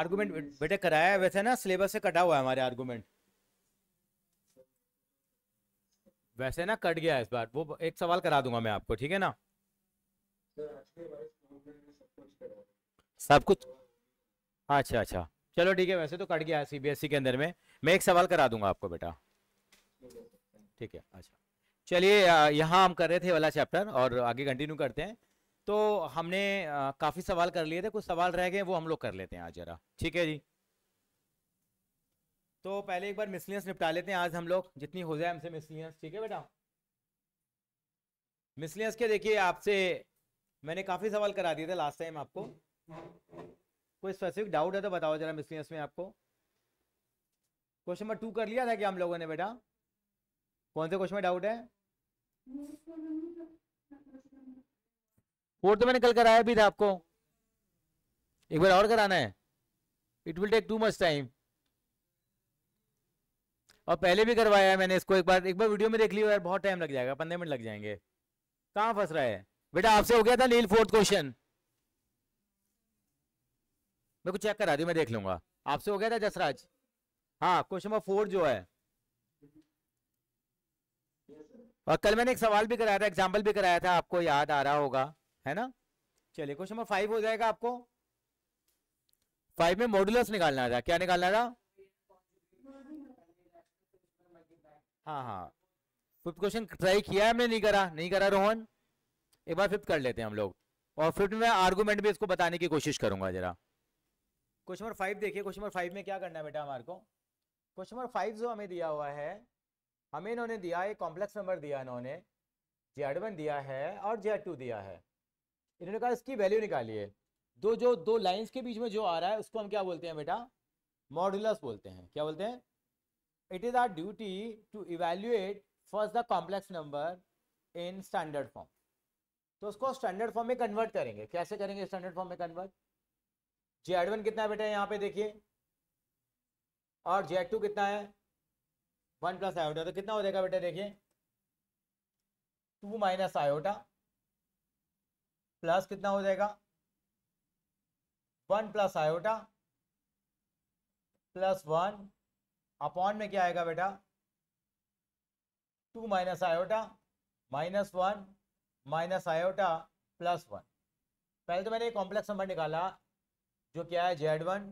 Argument बेटा कराया है वैसे ना सिलेबस से कटा हुआ है हमारे आर्गुमेंट वैसे ना कट गया इस बार वो एक सवाल करा दूंगा मैं आपको ठीक है ना सब कुछ अच्छा अच्छा चलो ठीक है वैसे तो कट गया है सीबीएसई e के अंदर में मैं एक सवाल करा दूंगा आपको बेटा ठीक है अच्छा चलिए यहाँ हम कर रहे थे वाला चैप्टर और आगे कंटिन्यू करते हैं तो हमने काफ़ी सवाल कर लिए थे कुछ सवाल रह गए वो हम लोग कर लेते हैं आज जरा ठीक है जी तो पहले एक बार मिसलियंस निपटा लेते हैं आज हम लोग जितनी हो जाए हमसे मिसलियंस ठीक है बेटा मिसलियंस के देखिए आपसे मैंने काफ़ी सवाल करा दिए थे लास्ट टाइम आपको कोई स्पेसिफिक डाउट है तो बताओ जरा मिसलियंस में आपको क्वेश्चन नंबर टू कर लिया था क्या हम लोगों ने बेटा कौन से क्वेश्चन में डाउट है वो तो मैंने कल कराया भी था आपको एक बार और कराना है it will take too much time और पहले भी करवाया है मैंने इसको एक बार एक बार वीडियो में देख लियो यार बहुत टाइम लग जाएगा पंद्रह मिनट लग जाएंगे कहाँ फंस रहा है बेटा आपसे हो गया था नील फोर्थ क्वेश्चन मेरे को चेक करा दी मैं देख लूंगा आपसे हो गया था जसराज हाँ क्वेश्चन नंबर फोर जो है और कल मैंने एक सवाल भी कराया था एग्जाम्पल भी कराया था आपको याद आ रहा होगा है ना चलिए क्वेश्चन नंबर फाइव हो जाएगा आपको फाइव में मॉडुलस निकालना था क्या निकालना था हाँ हाँ फिफ्थ क्वेश्चन ट्राई किया है हमने नहीं करा नहीं करा रोहन एक बार फिफ्थ कर लेते हैं हम लोग और फिफ्थ में आर्गुमेंट भी इसको बताने की कोशिश करूंगा जरा क्वेश्चन नंबर फाइव देखिए क्वेश्चन नंबर फाइव में क्या करना है बेटा हमारे को क्वेश्चन नंबर फाइव जो हमें दिया हुआ है हमें इन्होंने दिया एक कॉम्प्लेक्स नंबर दिया इन्होंने जेड दिया है और जेड दिया है इन्होंने कहा इसकी वैल्यू निकालिए दो जो दो लाइंस के बीच में जो आ रहा है उसको हम क्या बोलते हैं बेटा मॉड्यूलस बोलते हैं क्या बोलते हैं it is our duty to evaluate first the complex number in standard form तो उसको स्टैंडर्ड फॉर्म में कन्वर्ट करेंगे कैसे करेंगे स्टैंडर्ड फॉर्म में कन्वर्ट जेड वन कितना है बेटा यहाँ पे देखिए और जेड टू कितना है वन प्लस आयोटा तो कितना हो जाएगा बेटा देखिए टू माइनस आयोटा प्लस कितना हो जाएगा one plus iota plus one upon में क्या आएगा बेटा two minus iota minus one minus iota plus one पहले तो मैंने कॉम्प्लेक्स नंबर निकाला जो क्या है Z one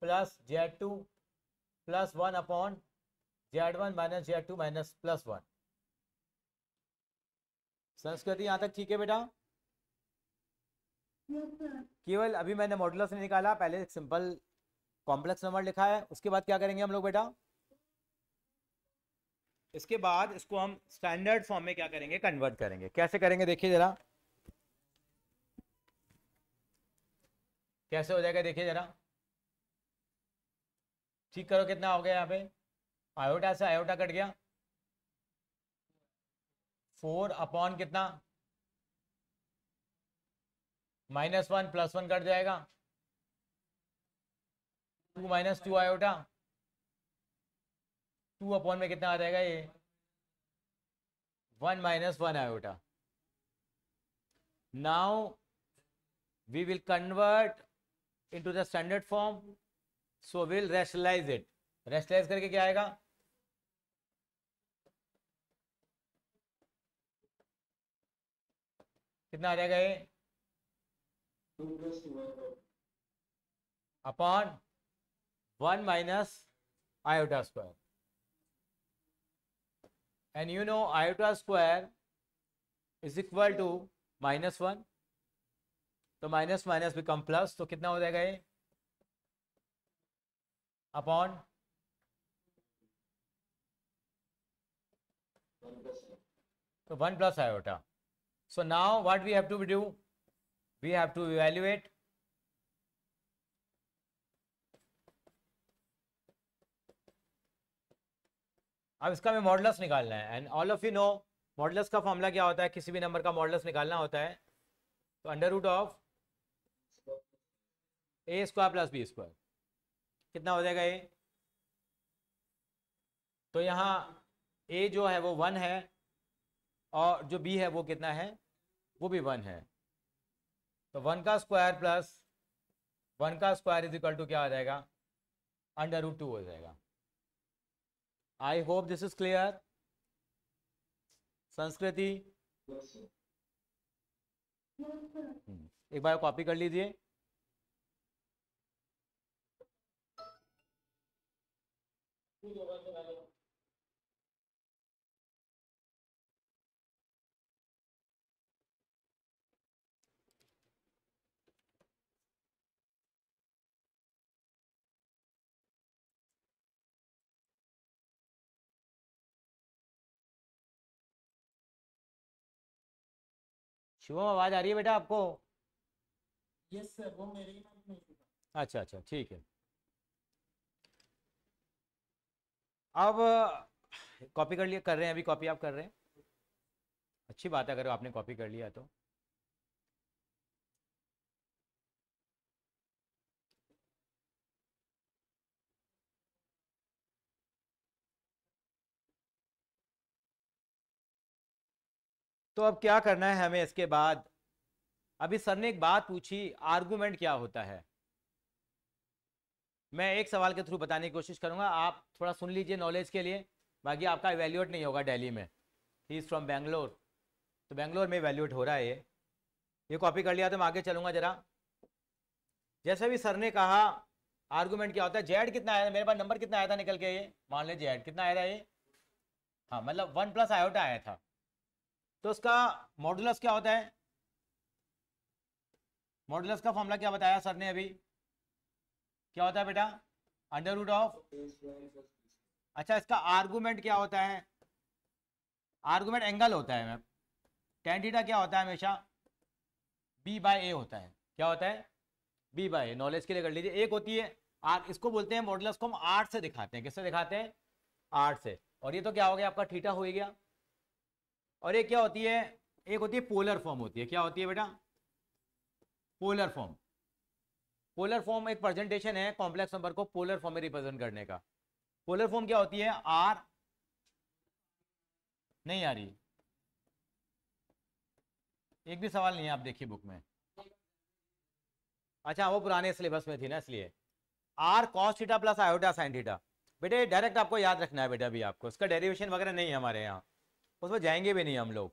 plus Z two plus one upon Z one minus Z two minus plus one संस्कृति यहाँ तक ठीक है बेटा केवल अभी मैंने मॉडुलस नहीं निकाला पहले एक सिंपल कॉम्प्लेक्स नंबर लिखा है उसके बाद क्या करेंगे हम लोग बेटा इसके बाद इसको हम स्टैंडर्ड फॉर्म में क्या करेंगे कन्वर्ट करेंगे कैसे करेंगे देखिए जरा कैसे हो जाएगा देखिए जरा ठीक करो कितना हो गया यहाँ पे आयोटा से आयोटा कट गया फोर अपॉन कितना minus one plus one cut जाएगा two minus two iota two upon में कितना आ जाएगा ये one minus one iota now we will convert into the standard form so will rationalise it rationalise करके क्या आएगा कितना आ जाएगा ये upon one minus iota square and you know iota square is equal to minus one तो minus minus become plus तो कितना हो जाएगा ये अपॉन तो one plus iota so now what we have to do we have to evaluate अब इसका हमें मॉडल्स निकालना है and all of you know modulus का फॉर्मूला क्या होता है किसी भी नंबर का मॉडल्स निकालना होता है तो under root of a square plus B square कितना हो जाएगा ए तो यहाँ ए जो है वो वन है और जो बी है वो कितना है वो भी वन है तो वन का स्क्वायर प्लस वन का स्क्वायर इज इक्वल टू क्या हो जाएगा अंडर रूट टू हो जाएगा I hope this is clear Sanskriti hmm, एक बार कॉपी कर लीजिए Thank you. शुभम आवाज आ रही है बेटा आपको यस सर वो मेरी अच्छा अच्छा ठीक है अब कॉपी कर लिया कर रहे हैं अभी कॉपी आप कर रहे हैं अच्छी बात है अगर आपने कॉपी कर लिया तो तो अब क्या करना है हमें इसके बाद अभी सर ने एक बात पूछी आर्गूमेंट क्या होता है मैं एक सवाल के थ्रू बताने की कोशिश करूंगा आप थोड़ा सुन लीजिए नॉलेज के लिए बाकी आपका वैल्यूएट नहीं होगा दिल्ली में ही इज़ फ्रॉम बेंगलोर तो बेंगलोर में वैल्यूएट हो रहा है ये ये कॉपी कर लिया तो मैं आगे चलूंगा जरा जैसे भी सर ने कहा आर्गूमेंट क्या होता है जेड कितना आया था मेरे पास नंबर कितना आया था निकल के ये मान लीजिए जेड कितना आया था ये हाँ मतलब वन प्लस आयोटा आया था तो उसका मॉडुलस क्या होता है मॉडुलस का फॉर्मूला क्या बताया सर ने अभी क्या होता है बेटा अंडर रूट ऑफ अच्छा इसका आर्गूमेंट क्या होता है आर्गूमेंट एंगल होता है मैम टेन क्या होता है हमेशा बी बाय ए होता है क्या होता है बी बाय ए नॉलेज के लिए कर लीजिए एक होती है आर इसको बोलते हैं मॉडुलस को हम आर्ट से दिखाते हैं किससे दिखाते हैं आर्ट से और ये तो क्या हो गया आपका थीटा हो गया और ये क्या होती है एक होती है पोलर फॉर्म होती है क्या होती है बेटा पोलर फॉर्म पोलर फॉर्म एक प्रेजेंटेशन है कॉम्प्लेक्स नंबर को पोलर फॉर्म में रिप्रेजेंट करने का पोलर फॉर्म क्या होती है आर नहीं आ रही एक भी सवाल नहीं है आप देखिए बुक में अच्छा वो पुराने सिलेबस में थी ना इसलिए r cos theta plus iota sine theta बेटा डायरेक्ट आपको याद रखना है बेटा अभी आपको इसका डेरिवेशन वगैरह नहीं है हमारे यहाँ उसमें जाएंगे भी नहीं हम लोग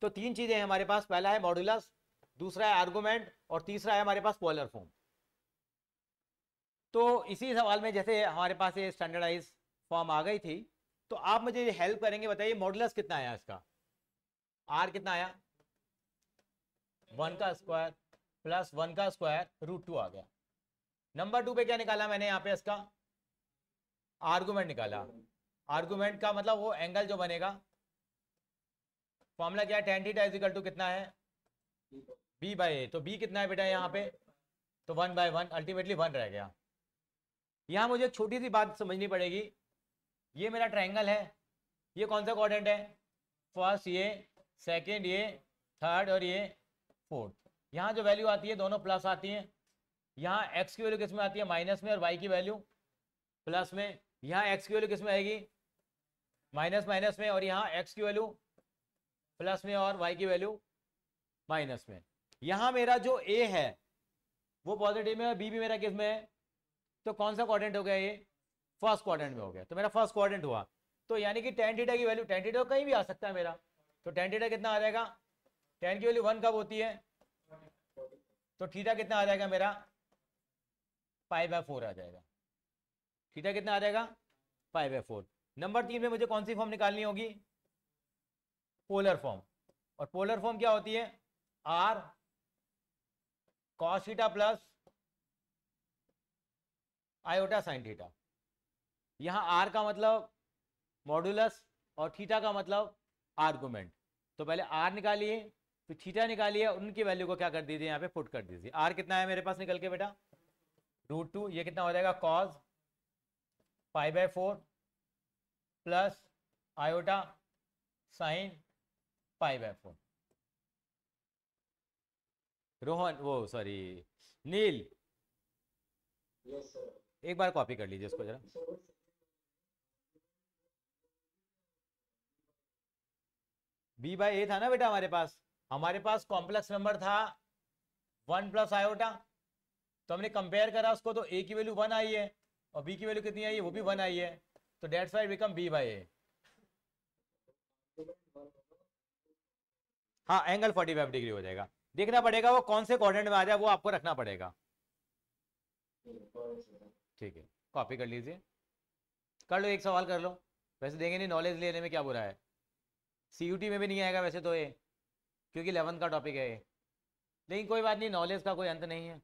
तो तीन चीज़ें हमारे पास पहला है मॉड्यूलस दूसरा है आर्गूमेंट और तीसरा है हमारे पास पोलर फॉर्म तो इसी सवाल में जैसे हमारे पास ये स्टैंडर्डाइज फॉर्म आ गई थी तो आप मुझे हेल्प करेंगे बताइए मॉड्यूलस कितना आया इसका आर कितना आया वन का स्क्वायर प्लस वन का स्क्वायर रूट टू आ गया नंबर टू पे क्या निकाला मैंने यहाँ पे इसका आर्गूमेंट निकाला आर्गूमेंट का मतलब वो एंगल जो बनेगा फॉर्मूला क्या है टेन थीटा इजिकल टू कितना है बी बाई ए तो बी कितना है बेटा यहाँ पे तो one by one ultimately one रह गया यहाँ मुझे एक छोटी सी बात समझनी पड़ेगी ये मेरा ट्राइंगल है ये कौन सा कॉर्डेंट है फर्स्ट ये सेकेंड ये थर्ड और ये फोर्थ यहाँ जो वैल्यू आती है दोनों प्लस आती हैं यहाँ एक्स की वैल्यू किस में आती है माइनस में और वाई की वैल्यू प्लस में यहाँ एक्स की वैल्यू किस में आएगी माइनस माइनस में और यहाँ एक्स की वैल्यू प्लस में और वाई की वैल्यू माइनस में यहां मेरा जो ए है वो पॉजिटिव में बी भी मेरा किस में है तो कौन सा क्वाड्रेंट हो गया ये फर्स्ट क्वाड्रेंट में हो गया तो मेरा फर्स्ट क्वाड्रेंट हुआ तो यानी कि टेन डीटा की वैल्यू टेन डीटा कहीं भी आ सकता है मेरा तो टेन डीटा कितना आ जाएगा टेन की वैल्यू वन कब होती है तो थीटा कितना आ जाएगा मेरा फाइव बाय फोर आ जाएगा थीटा कितना आ जाएगा फाइव बाय फोर नंबर तीन में मुझे कौन सी फॉर्म निकालनी होगी पोलर फॉर्म और पोलर फॉर्म क्या होती है r cos theta plus iota sine theta यहां आर का मतलब मॉडुलस और थीटा का मतलब आर्गूमेंट तो पहले आर निकालिए फिर थीटा निकालिए उनकी वैल्यू को क्या कर दीजिए यहाँ पे फुट कर दीजिए आर कितना है मेरे पास निकल के बेटा रूट टू ये कितना हो जाएगा cos five by four plus iota sine pi by four Rohan वो सॉरी नील yes, एक बार कॉपी कर लीजिए उसको जरा बी बाय ए था ना बेटा हमारे पास हमारे पास कॉम्प्लेक्स नंबर था वन प्लस आयोटा तो हमने कंपेयर करा उसको तो ए की वैल्यू वन आई है और बी की वैल्यू कितनी आई है वो भी वन आई है तो that's y become b by a हाँ एंगल 45 डिग्री हो जाएगा देखना पड़ेगा वो कौन से कॉर्डेंट में आ जाए वो आपको रखना पड़ेगा ठीक है कॉपी कर लीजिए कर लो एक सवाल कर लो वैसे देंगे नहीं नॉलेज लेने में क्या बुरा है सी में भी नहीं आएगा वैसे तो ये क्योंकि इलेवन का टॉपिक है ये लेकिन कोई बात नहीं नॉलेज का कोई अंत नहीं है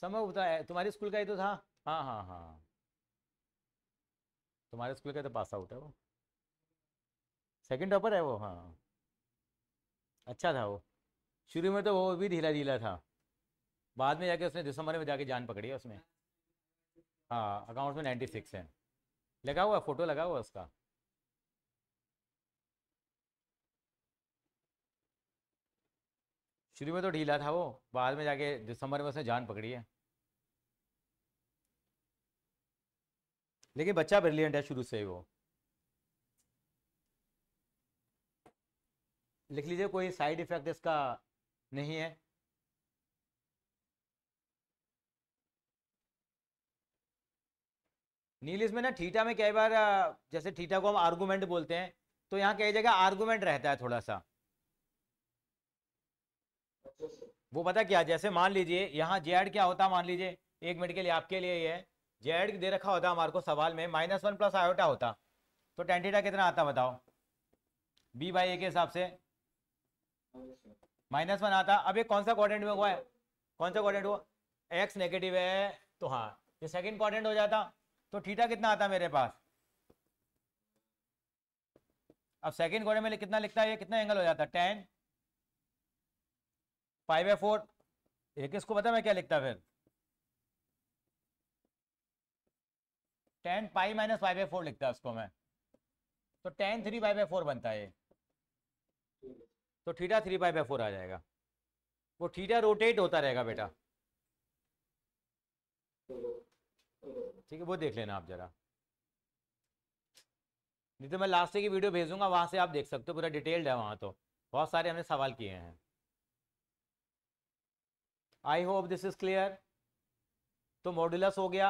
समय होता है तुम्हारे स्कूल का ही तो था हाँ हाँ हाँ तुम्हारे स्कूल का तो पास आउट है वो सेकंड टॉपर है वो हाँ अच्छा था वो शुरू में तो वो भी ढीला ढीला था बाद में जाके उसने दिसंबर में जाके जान पकड़ी है उसमें हाँ अकाउंट में नाइन्टी सिक्स है लगा हुआ फोटो लगा हुआ उसका शुरू में तो ढीला था वो बाद में जाके दिसंबर में उसने जान पकड़ी है लेकिन बच्चा ब्रिलियंट है शुरू से ही वो लिख लीजिए कोई साइड इफेक्ट इसका नहीं है नील इसमें ना ठीटा में कई बार जैसे ठीटा को हम आर्गूमेंट बोलते हैं तो यहाँ कई जगह आर्गुमेंट रहता है थोड़ा सा वो पता क्या जैसे मान लीजिए यहाँ जेड क्या होता मान लीजिए एक मिनट के लिए आपके लिए ये जेड दे रखा होता हमारे को सवाल में माइनस वन प्लस आयोटा होता तो थीटा कितना आता बताओ बी बाई ए के हिसाब से माइनस वन आता अब एक कौन सा क्वाड्रेंट में हुआ है कौन सा क्वाड्रेंट हुआ एक्स नेगेटिव है तो हाँ ये सेकेंड क्वाड्रेंट हो जाता तो थीटा कितना आता मेरे पास अब सेकंड क्वाड्रेंट में कितना लिखता है कितना एंगल हो जाता टेन फाइव बाई फोर एक इसको पता मैं क्या लिखता फिर ten pi minus five by four लिखता उसको मैं तो ten three five by four बनता है तो theta three five by four आ जाएगा वो थीटा रोटेट होता रहेगा बेटा ठीक है वो देख लेना आप जरा नहीं तो मैं लास्ट की वीडियो भेजूंगा वहां से आप देख सकते हो पूरा डिटेल्ड है वहां तो बहुत सारे हमने सवाल किए हैं I hope this is clear तो मॉड्यूलस हो गया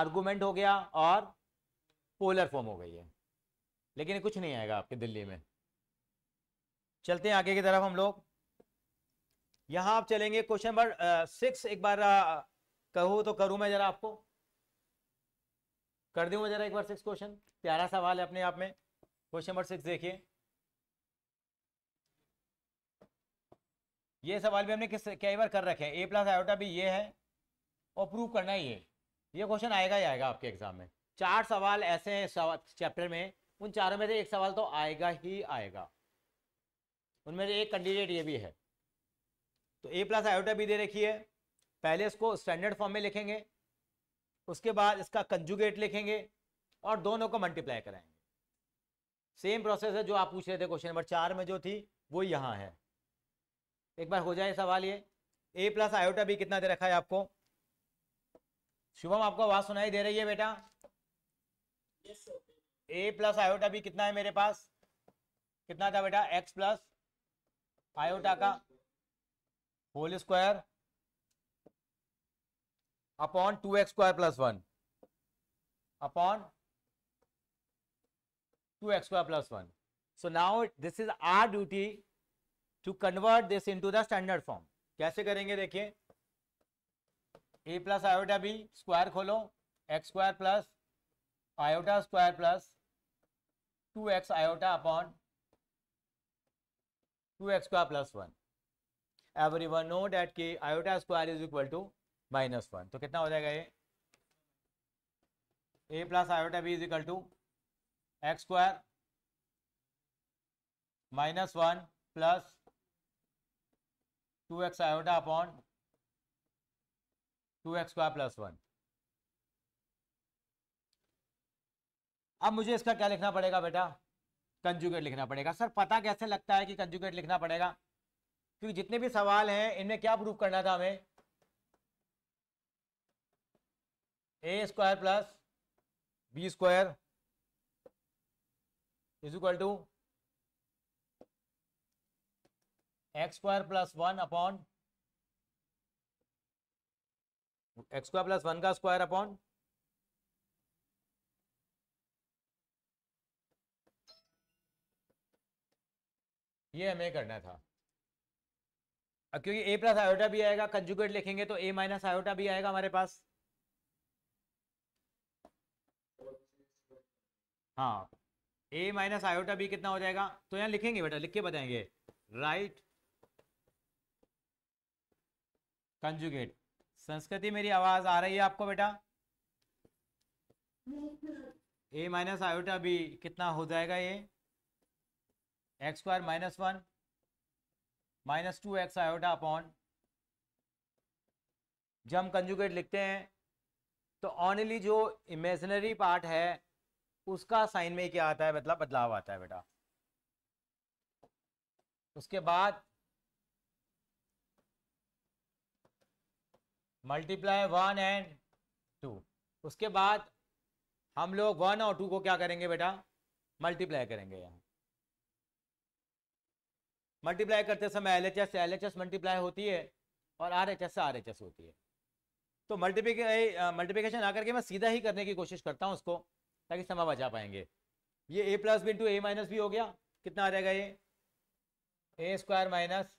आर्गूमेंट हो गया और पोलर फॉर्म हो गई है लेकिन कुछ नहीं आएगा आपके दिल्ली में चलते हैं आगे की तरफ हम लोग यहां आप चलेंगे क्वेश्चन नंबर सिक्स एक बार कहो तो करूं मैं जरा आपको कर दूं मैं जरा एक बार सिक्स क्वेश्चन प्यारा सवाल है अपने आप में क्वेश्चन नंबर सिक्स देखिए ये सवाल भी हमने किस कई बार कर रखे हैं ए प्लस आयोटा भी ये है और प्रूव करना ही है ये क्वेश्चन आएगा ही आएगा आपके एग्जाम में चार सवाल ऐसे हैं चैप्टर में उन चारों में से एक सवाल तो आएगा ही आएगा उनमें से एक कैंडिडेट ये भी है तो ए प्लस आयोटा भी दे रखी है पहले इसको स्टैंडर्ड फॉर्म में लिखेंगे उसके बाद इसका कंजुगेट लिखेंगे और दोनों को मल्टीप्लाई कराएंगे सेम प्रोसेस है जो आप पूछ रहे थे क्वेश्चन नंबर चार में जो थी वो यहाँ है एक बार हो जाए सवाल ये ए प्लस आयोटा भी कितना दे रखा है आपको शुभम आपको आवाज सुनाई दे रही है बेटा ए प्लस आयोटा भी कितना है मेरे पास कितना था बेटा एक्स प्लस आयोटा का whole square upon two x square plus one upon two x square plus one so now this is our duty to convert this into the standard form कैसे करेंगे देखिए a plus iota b square खोलो x square plus iota square plus two x iota upon two x square plus one everyone know that के iota square is equal to minus one तो कितना हो जाएगा ये a plus iota b is equal to x square minus one plus two x iota upon two x square plus one अब मुझे इसका क्या लिखना पड़ेगा बेटा कंजुगेट लिखना पड़ेगा सर पता कैसे लगता है कि कंजुगेट लिखना पड़ेगा क्योंकि जितने भी सवाल हैं इनमें क्या प्रूव करना था हमें a square plus B square is equal to x square plus one upon x square plus one का स्क्वायर अपॉन ये हमें करना था अब क्योंकि ए प्लस आयोटा भी आएगा कंजुगेट लिखेंगे तो ए माइनस आयोटा भी आएगा हमारे पास हाँ ए माइनस आयोटा भी कितना हो जाएगा तो यहां लिखेंगे बेटा लिख के बताएंगे राइट कंजुगेट संस्कृति मेरी आवाज आ रही है आपको बेटा ए माइनस आयोटा बी कितना हो जाएगा ये x square minus one minus two x iota upon जब हम कंजुगेट लिखते हैं तो ऑनली जो इमेजनरी पार्ट है उसका साइन में क्या आता है मतलब बदलाव आता है बेटा उसके बाद मल्टीप्लाई वन एंड टू उसके बाद हम लोग वन और टू को क्या करेंगे बेटा मल्टीप्लाई करेंगे यहाँ मल्टीप्लाई करते समय L H S L H S multiply होती है और आर एच एस से आर एच एस होती है तो मल्टीप्लिके मल्टीप्लीकेशन आकर के मैं सीधा ही करने की कोशिश करता हूँ उसको ताकि समय बचा पाएंगे ये a plus b into a minus b हो गया कितना आ जाएगा ये a square minus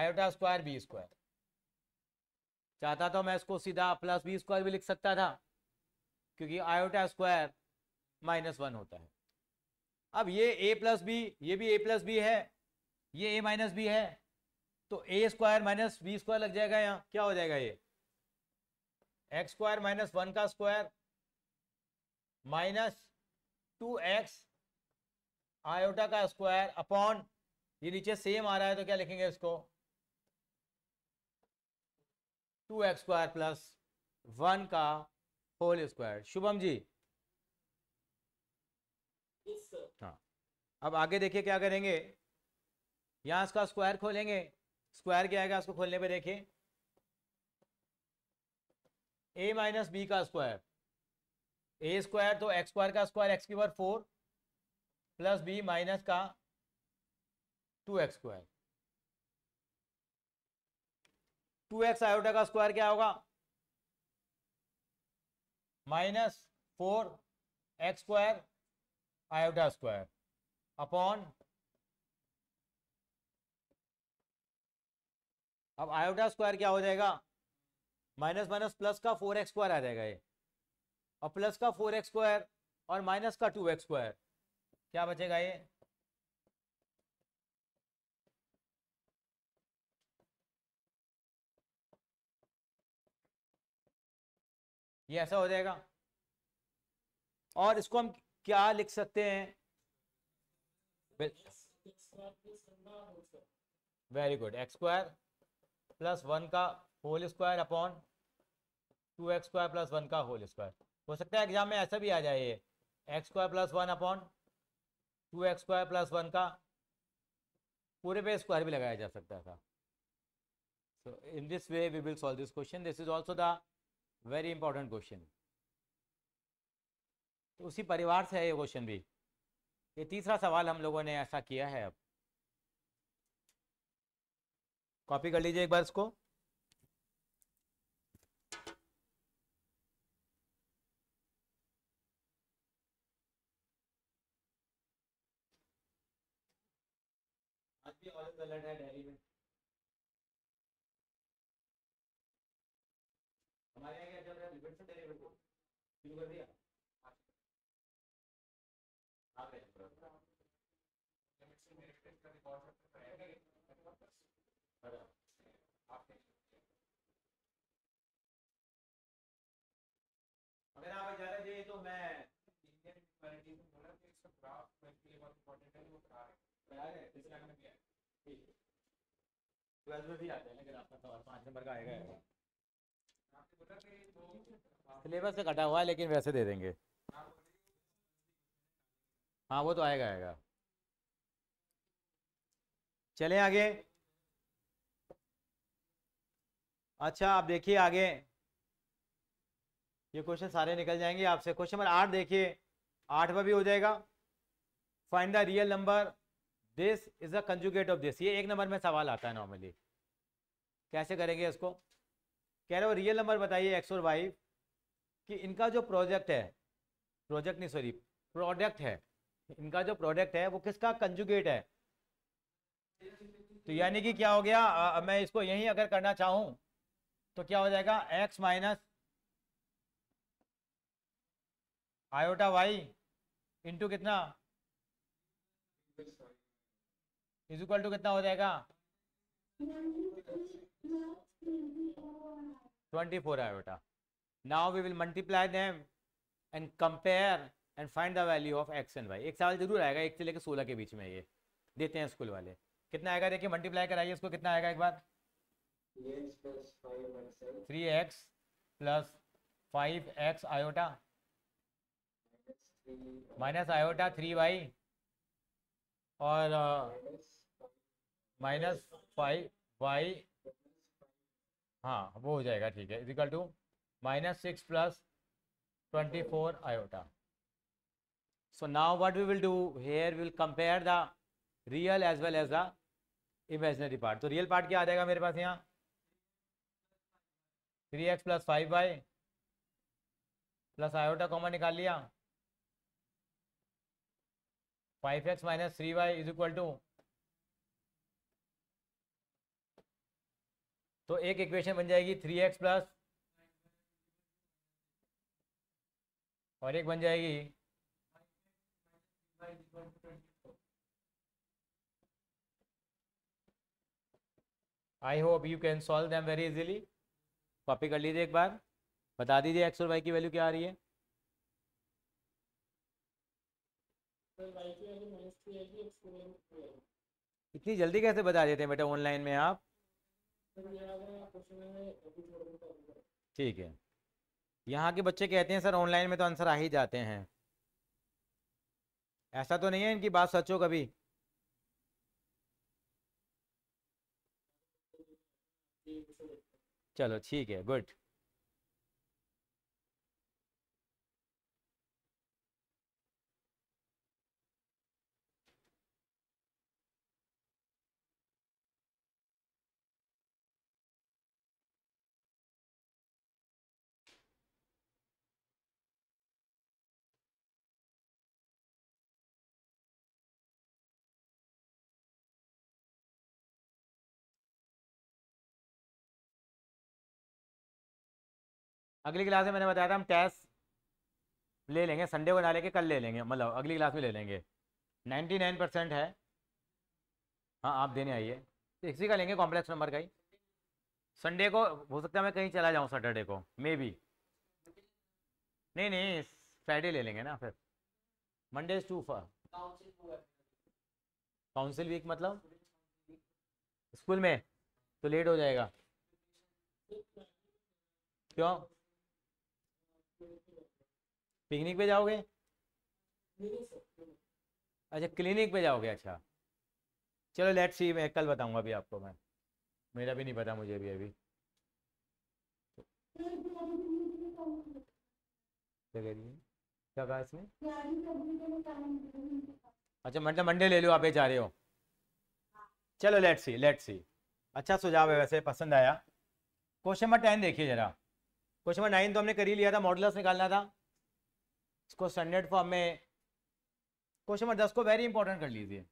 iota square B square चाहता तो मैं इसको सीधा प्लस बी स्क्वायर भी लिख सकता था क्योंकि आयोटा स्क्वायर माइनस वन होता है अब ये ए प्लस बी ये भी ए प्लस बी है ये ए माइनस बी है तो a square minus b square लग जाएगा यहाँ क्या हो जाएगा ये एक्स स्क्वायर माइनस वन का square minus two x iota का स्क्वायर अपॉन ये नीचे सेम आ रहा है तो क्या लिखेंगे इसको two x square plus one का होल स्क्वायर शुभम जी हाँ अब आगे देखिए क्या करेंगे यहां इसका स्क्वायर खोलेंगे स्क्वायर क्या आएगा इसको खोलने पे देखें ए माइनस बी का स्क्वायर ए स्क्वायर तो एक्स स्क्वायर का स्क्वायर एक्स की power four plus b minus का two x square two x iota का स्क्वायर क्या होगा minus four x square iota square upon अब आयोटा स्क्वायर क्या हो जाएगा माइनस माइनस प्लस का फोर एक्स स्क्वायर आ जाएगा ये और प्लस का फोर एक्स स्क्वायर और माइनस का टू एक्स स्क्वायर क्या बचेगा ये ये ऐसा हो जाएगा और इसको हम क्या लिख सकते हैं very good x square plus one का whole square upon two x square plus one का होल स्क्वायर हो सकता है एग्जाम में ऐसा भी आ जाए ये x square plus one upon two x square plus one का पूरे पे स्क्वायर भी लगाया जा सकता था so in this way we will solve this question this is also the very important question तो उसी परिवार से है ये क्वेश्चन भी ये तीसरा सवाल हम लोगों ने ऐसा किया है अब कॉपी कर लीजिए एक बार इसको अलर्ट है शुरू कर दिया अगर आप ज्यादा चाहिए तो मैं इंडियन क्वालिटी में बोला कि इसका ग्राफ करके बहुत इंपॉर्टेंट है वो बता रहे हैं है रहे में भी है ठीक है ट्वेल्थ तो में भी आता है लेकिन आपका तो पांच नंबर का आएगा आपने बोला कि वो सिलेबस से कटा हुआ है लेकिन वैसे दे देंगे हाँ वो तो आएगा आएगा चले आगे अच्छा आप देखिए आगे ये क्वेश्चन सारे निकल जाएंगे आपसे क्वेश्चन नंबर आठ देखिए आठवा भी हो जाएगा find the real number this is the conjugate of this ये एक नंबर में सवाल आता है नॉर्मली कैसे करेंगे इसको कह रहे हो रियल नंबर बताइए एक्स और वाई कि इनका जो प्रोजेक्ट है प्रोजेक्ट नहीं सॉरी प्रोडक्ट है इनका जो प्रोडक्ट है वो किसका कंजुगेट है तो यानी कि क्या हो गया आ, मैं इसको यही अगर करना चाहूं तो क्या हो जाएगा x minus iota y into कितना इजिक्वल टू कितना हो जाएगा twenty four iota now we will multiply them and compare and find the value of x and y एक सवाल जरूर आएगा एक से लेकर सोलह के बीच में ये देते हैं स्कूल वाले कितना आएगा देखिए मल्टीप्लाई कराइए इसको कितना आएगा एक बार three x plus five x iota minus iota three y और माइनस फाइव वाई हाँ वो हो जाएगा ठीक है is equal to minus six plus twenty four iota so now what we will do here will compare the real as well as the imaginary part तो real part क्या आ जाएगा मेरे पास यहाँ three x plus five y plus iota common निकाल लिया five x minus three y is equal to तो एक इक्वेशन बन जाएगी थ्री एक्स प्लस और एक बन जाएगी I hope you can solve them very easily copy कर लीजिए एक बार बता दीजिए एक्स और वाई की वैल्यू क्या आ रही है इतनी जल्दी कैसे बता देते हैं बेटा ऑनलाइन में आप ठीक है यहाँ के बच्चे कहते हैं सर ऑनलाइन में तो आंसर आ ही जाते हैं ऐसा तो नहीं है इनकी बात सच हो कभी चलो ठीक है गुड अगली क्लास में मैंने बताया था हम टेस्ट ले लेंगे संडे को ना लेके कल ले लेंगे मतलब अगली क्लास में ले लेंगे नाइन्टी नाइन परसेंट है हाँ आप देने आइए इसी का लेंगे कॉम्प्लेक्स नंबर का ही संडे को हो सकता है मैं कहीं चला जाऊँ सैटरडे को मे बी नहीं नहीं फ्राइडे ले लेंगे ना फिर Monday is to for council week मतलब स्कूल में तो लेट हो जाएगा क्यों पिकनिक पे जाओगे अच्छा क्लिनिक पे जाओगे अच्छा चलो लेट्स सी मैं कल बताऊंगा अभी आपको मैं मेरा भी नहीं पता मुझे अभी अभी क्या कह रही क्या कहा इसने अच्छा मतलब मंडे ले लो आप जा रहे हो चलो लेट सी लेट्स सी अच्छा सुझाव है वैसे पसंद आया क्वेश्चन नंबर टेन देखिए जरा क्वेश्चन नंबर नाइन तो हमने कर ही लिया था मॉडल्स निकालना था इसको स्टैंडर्ड फॉर्म में क्वेश्चन नंबर दस को वेरी इंपॉर्टेंट कर लीजिए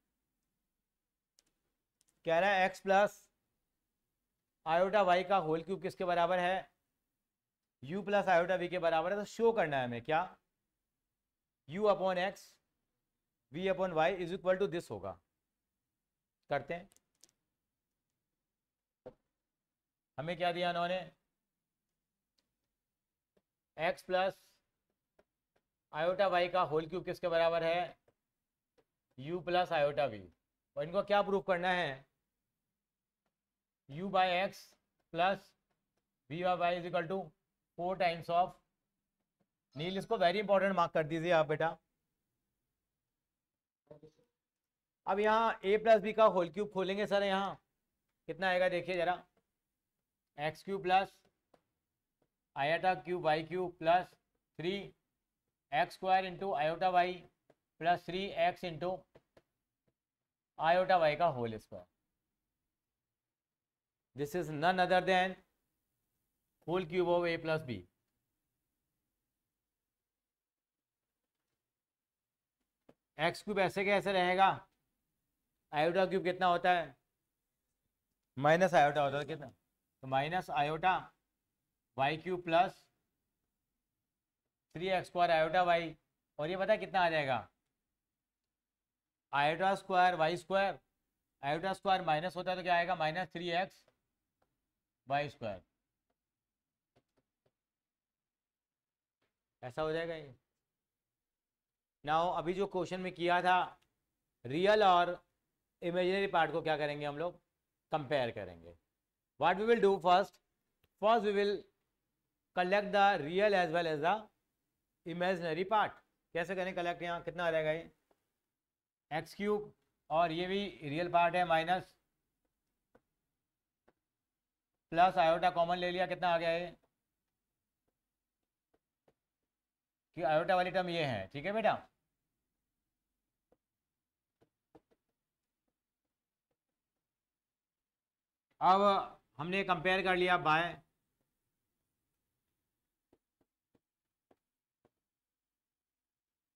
कह रहा है एक्स प्लस आयोटा वाई का होल क्यूब किसके बराबर है यू प्लस आयोटा वी के बराबर है तो शो करना है हमें क्या u upon x v upon y is equal to this होगा करते हैं हमें क्या दिया उन्होंने एक्स प्लस आयोटा वाई का होल क्यूब किसके बराबर है u प्लस आयोटा वी और इनको क्या प्रूव करना है u by x plus v y y is equal to four times of Neel इसको वेरी इंपॉर्टेंट मार्क कर दीजिए आप बेटा अब यहाँ ए प्लस बी का होल क्यूब खोलेंगे सर यहाँ कितना आएगा देखिए जरा x cube plus iota cube y cube plus three x square into iota y plus three x into iota y का whole square this is none other than whole cube of a plus b x cube ऐसे कैसे रहेगा iota cube कितना होता है minus iota होता है कितना तो minus iota y cube plus three x square iota y और ये पता कितना आ जाएगा iota square y square iota square minus होता है तो क्या आएगा minus three x y square ऐसा हो जाएगा ये नाउ अभी जो क्वेश्चन में किया था रियल और इमेजिनरी पार्ट को क्या करेंगे हम लोग कंपेयर करेंगे what we will do first first we will collect the real as well as the imaginary part कैसे करें कलेक्ट यहाँ कितना आ जाएगा ये एक्स क्यूब और ये भी रियल पार्ट है माइनस प्लस आयोटा कॉमन ले लिया कितना आ गया ये कि आयोटा वाली टर्म ये है ठीक है बेटा अब हमने कंपेयर कर लिया बाय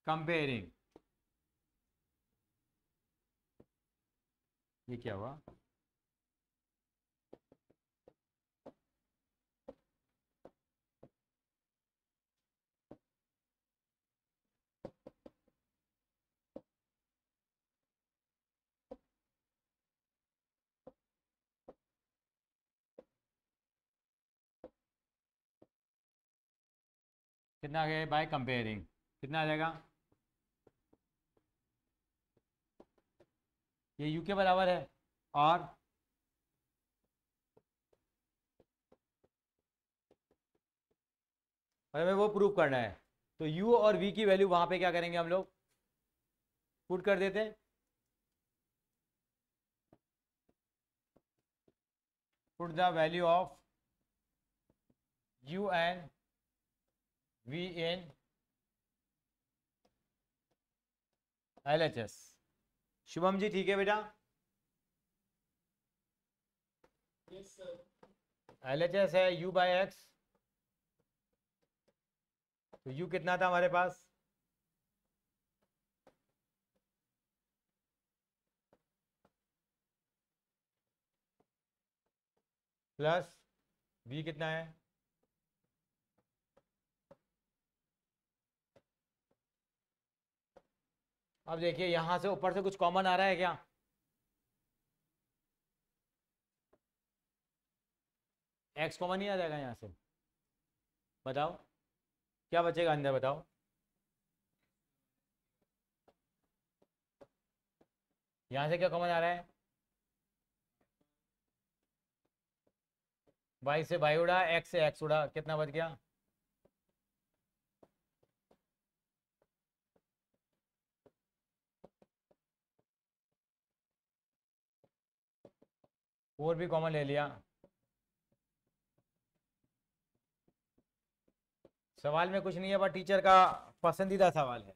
कंपेयरिंग ये क्या हुआ कितना आ गया बाय कंपेयरिंग कितना आ जाएगा ये यू के बराबर है और हमें वो प्रूव करना है तो यू और वी की वैल्यू वहां पे क्या करेंगे हम लोग पुट कर देते हैं value of u and v and L H S Shubham ji ठीक है बेटा एल एच एस है यू बाई एक्स तो यू कितना था हमारे पास प्लस बी कितना है अब देखिए यहां से ऊपर से कुछ कॉमन आ रहा है क्या एक्स कॉमन ही आ जाएगा यहाँ से बताओ क्या बचेगा अंदर बताओ यहाँ से क्या कॉमन आ रहा है बाई से बाई उड़ा एक्स से एक्स उड़ा कितना बच गया फोर भी कॉमन ले लिया सवाल में कुछ नहीं है बट टीचर का पसंदीदा सवाल है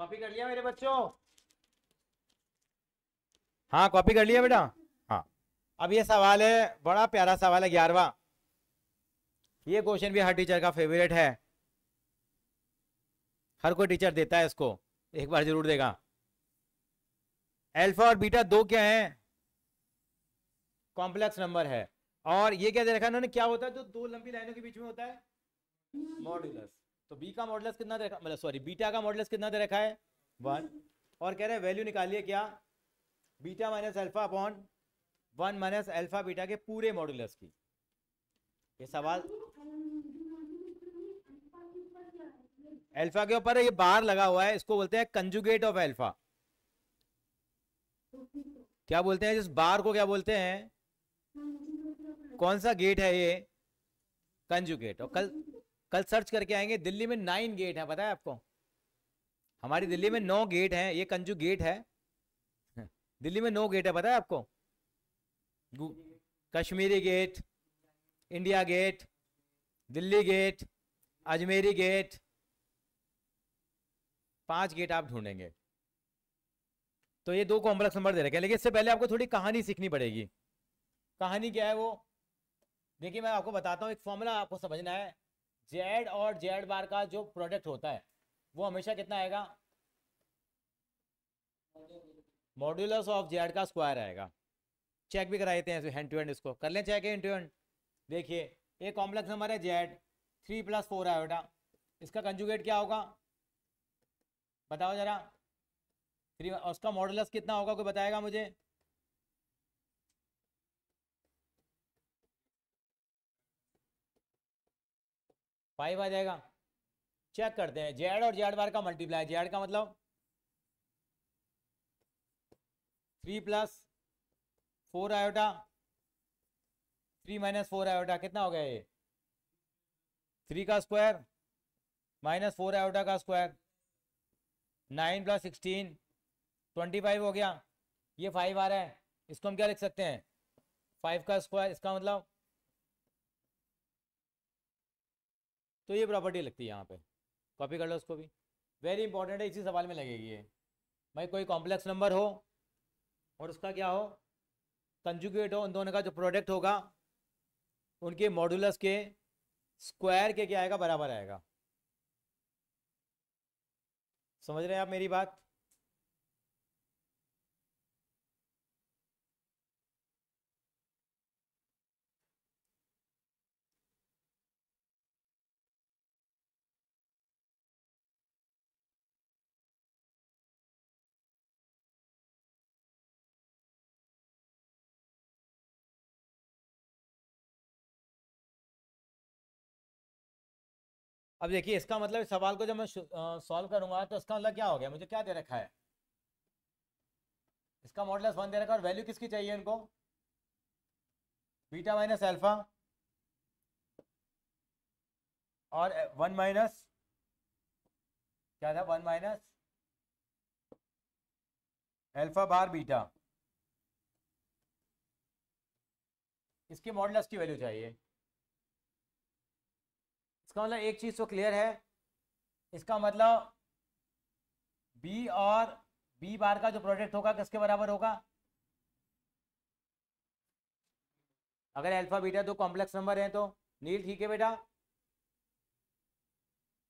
कॉपी कर लिया मेरे बच्चों हाँ कॉपी कर लिया बेटा हाँ अब ये सवाल है बड़ा प्यारा सवाल है ग्यारहवा ये क्वेश्चन भी हर टीचर का फेवरेट है हर कोई टीचर देता है इसको एक बार जरूर देगा अल्फा और बीटा दो क्या है कॉम्प्लेक्स नंबर है और ये क्या दे रखा है उन्होंने क्या होता है जो दो लंबी लाइनों के बीच में होता है मॉड्यूलस तो बी का मॉडल कितना दे रखा मतलब सॉरी बीटा का मॉडल कितना दे रखा है वन मतलब, और कह रहे हैं वैल्यू निकालिए क्या beta minus alpha upon one minus alpha beta के पूरे मॉडुलस की ये सवाल अल्फा के ऊपर ये बार लगा हुआ है इसको बोलते हैं कंजुगेट ऑफ अल्फा क्या बोलते हैं जिस बार को क्या बोलते हैं कौन सा गेट है ये कंजुगेट और कल कल सर्च करके आएंगे दिल्ली में नाइन गेट है पता है आपको हमारी दिल्ली में नौ गेट हैं ये कंजू गेट है दिल्ली में नौ गेट है पता है आपको Kashmiri gate India gate Delhi gate Ajmeri gate पांच गेट आप ढूंढेंगे तो ये दो कॉम्प्लेक्स नंबर दे रखे हैं लेकिन इससे पहले आपको थोड़ी कहानी सीखनी पड़ेगी कहानी क्या है वो देखिए मैं आपको बताता हूँ एक फॉर्मूला आपको समझना है जेड और जेड बार का जो प्रोडक्ट होता है वो हमेशा कितना आएगा मॉड्यूलस ऑफ जेड का स्क्वायर आएगा चेक भी करा देते हैं हैंड टू हैंड इसको कर लें चेक हैंड टू हैंड देखिए एक कॉम्प्लेक्स नंबर है जेड थ्री प्लस फोर है बेटा इसका कंजुगेट क्या होगा बताओ जरा थ्री उसका मॉडुलस कितना होगा कोई बताएगा मुझे फाइव आ जाएगा चेक करते हैं जेड और जेड बार का मल्टीप्लाई जेड का मतलब three plus four iota three minus four iota कितना हो गया ये थ्री का स्क्वायर माइनस फोर आयोटा का square nine plus sixteen twenty five हो गया ये फाइव आ रहा है इसको हम क्या लिख सकते हैं फाइव का स्क्वायर इसका मतलब तो ये प्रॉपर्टी लगती है यहाँ पे कॉपी कर लो उसको भी वेरी इंपॉर्टेंट है इसी सवाल में लगेगी ये भाई कोई कॉम्प्लेक्स नंबर हो और उसका क्या हो कंजुकेट हो उन दोनों का जो प्रोडक्ट होगा उनके मॉडुलस के स्क्वायर के क्या आएगा बराबर आएगा समझ रहे हैं आप मेरी बात अब देखिए इसका मतलब इस सवाल को जब मैं सॉल्व करूंगा तो इसका मतलब क्या हो गया मुझे क्या दे रखा है इसका मॉडल वन दे रखा है और वैल्यू किसकी चाहिए इनको बीटा माइनस एल्फा और वन माइनस क्या था one minus alpha bar beta इसके मॉडल की वैल्यू चाहिए इसका मतलब एक चीज़ तो क्लियर है इसका मतलब बी और बी बार का जो प्रोडक्ट होगा किसके बराबर होगा अगर अल्फा बीटा दो कॉम्प्लेक्स नंबर हैं तो नील ठीक है बेटा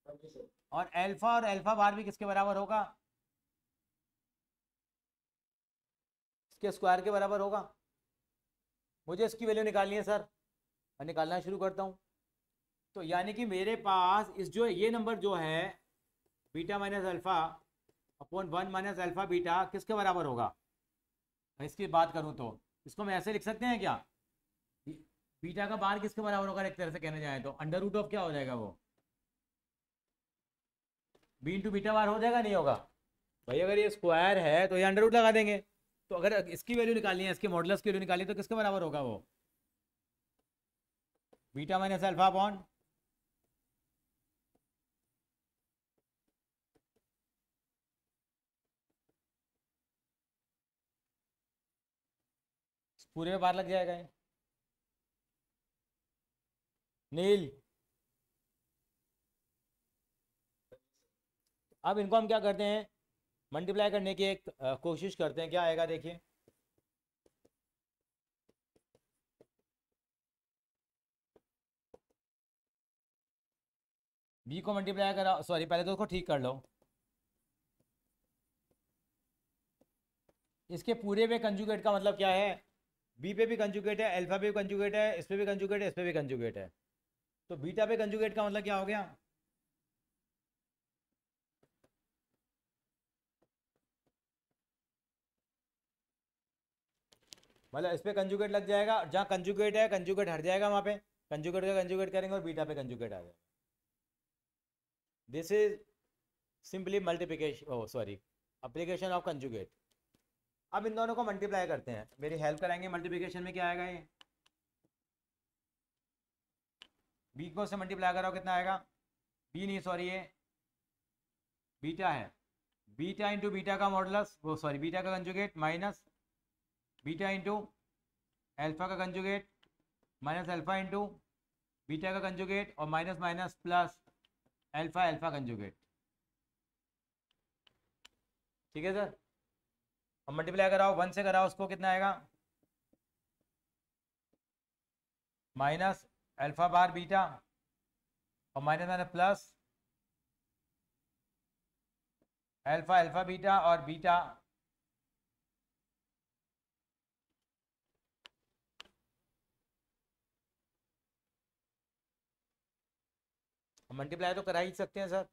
और अल्फा और अल्फा बार भी किसके बराबर होगा इसके स्क्वायर के बराबर होगा मुझे इसकी वैल्यू निकालनी है सर मैं निकालना शुरू करता हूँ तो यानी कि मेरे पास इस जो ये नंबर जो है beta minus alpha upon one minus alpha beta किसके बराबर होगा इसकी बात करूं तो इसको हम ऐसे लिख सकते हैं क्या बीटा का बार किसके बराबर होगा एक तरह से कहने जाए तो अंडर रूट ऑफ क्या हो जाएगा वो बी इंटू बीटा बार हो जाएगा नहीं होगा भाई अगर ये स्क्वायर है तो ये अंडर रूट लगा देंगे तो अगर इसकी वैल्यू निकालनी है इसके मॉडल्स की वैल्यू निकाली तो किसके बराबर होगा वो बीटा माइनस अल्फा अपॉन पूरे में बार लग जाएगा नील अब इनको हम क्या करते हैं मल्टीप्लाई करने की एक कोशिश करते हैं क्या आएगा देखिए बी को मल्टीप्लाई करा सॉरी पहले तो उसको ठीक कर लो इसके पूरे में कंजुगेट का मतलब क्या है बी पे भी कंजुगेट है एल्फा पे भी कंजुगेट है इस पे भी कंजुगेट है इस पे भी कंजुगेट है तो बीटा पे कंजुगेट का मतलब क्या हो गया मतलब इस पे कंजुगेट लग जाएगा जहाँ कंजुगेट है कंजुगेट हट जाएगा वहाँ पे कंजुगेट का कंजुगेट करेंगे और बीटा पे कंजुगेट आ जाएगा this is simply multiplication oh sorry application of conjugate अब इन दोनों को मल्टीप्लाई करते हैं मेरी हेल्प कराएंगे मल्टीप्लीकेशन में क्या आएगा ये बी को से मल्टीप्लाई कराओ कितना आएगा बी नहीं सॉरी ये बीटा है बीटा इंटू बीटा का मॉडलस वो सॉरी बीटा का conjugate minus beta into alpha का conjugate minus alpha into beta का कंजुगेट और minus minus plus alpha alpha conjugate ठीक है सर और मल्टीप्लाई कराओ वन से कराओ उसको कितना आएगा माइनस अल्फा बार बीटा और minus minus plus alpha alpha beta और बीटा मल्टीप्लाई तो करा ही सकते हैं सर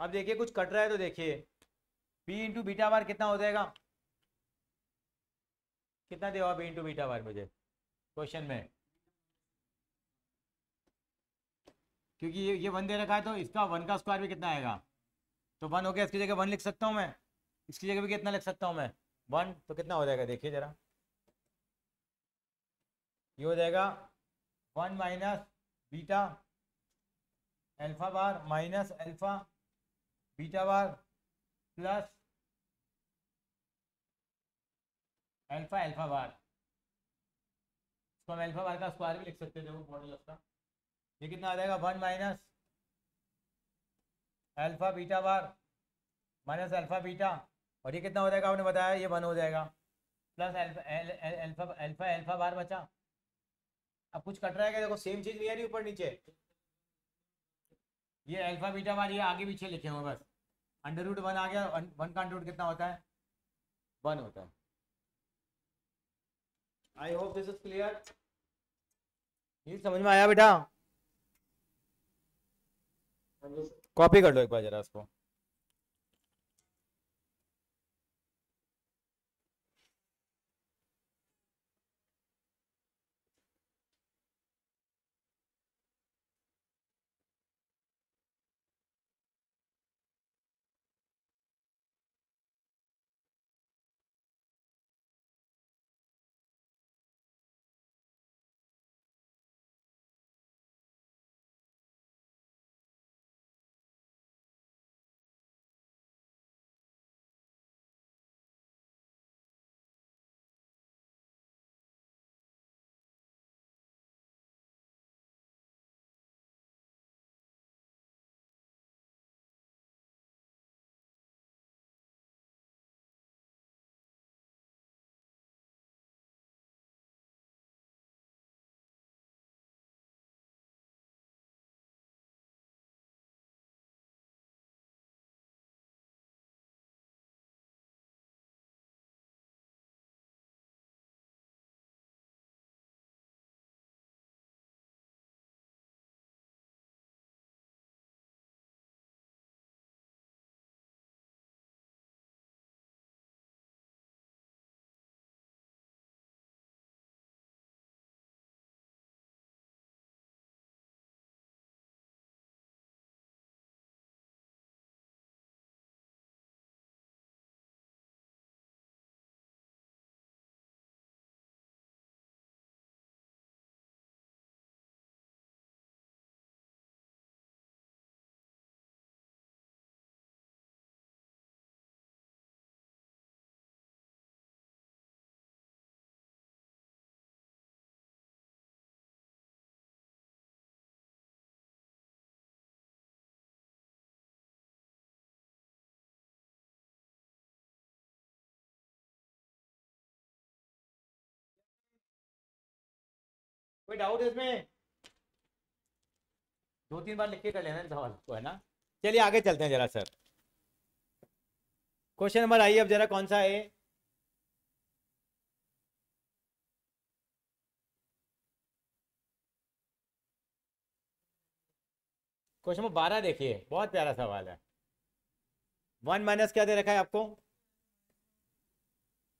अब देखिए कुछ कट रहा है तो देखिए बी इंटू बीटा बार कितना हो जाएगा कितना दे हुआ बी इंटू बीटा बार मुझे क्वेश्चन में क्योंकि ये ये वन दे रखा है तो इसका वन का स्क्वायर भी कितना आएगा तो वन हो गया इसकी जगह वन लिख सकता हूँ मैं इसकी जगह भी कितना लिख सकता हूँ मैं वन तो कितना हो जाएगा देखिए जरा ये हो जाएगा one minus beta alpha bar minus alpha beta bar plus alpha alpha bar इसको हम अल्फा बार का स्क्वायर भी लिख सकते थे वो मॉडल उसका ये कितना आ जाएगा one minus alpha beta bar minus alpha beta और ये कितना हो जाएगा आपने बताया ये वन हो जाएगा plus alpha alpha alpha bar बचा अब कुछ कट रहा है क्या देखो सेम चीज़ भी आ रही ऊपर नीचे ये अल्फा बीटा बार ये आगे पीछे लिखे हुए बस अंडर रूट वन आ गया वन का अंडर रूट कितना होता है वन होता है I hope this is clear ये समझ में आया बेटा कॉपी कर लो एक बार जरा उसको कोई डाउट है इसमें दो तीन बार लिख के कर लेना सवाल को है ना चलिए आगे चलते हैं जरा सर क्वेश्चन नंबर आई अब जरा कौन सा है क्वेश्चन नंबर बारह देखिए बहुत प्यारा सवाल है वन माइनस क्या दे रखा है आपको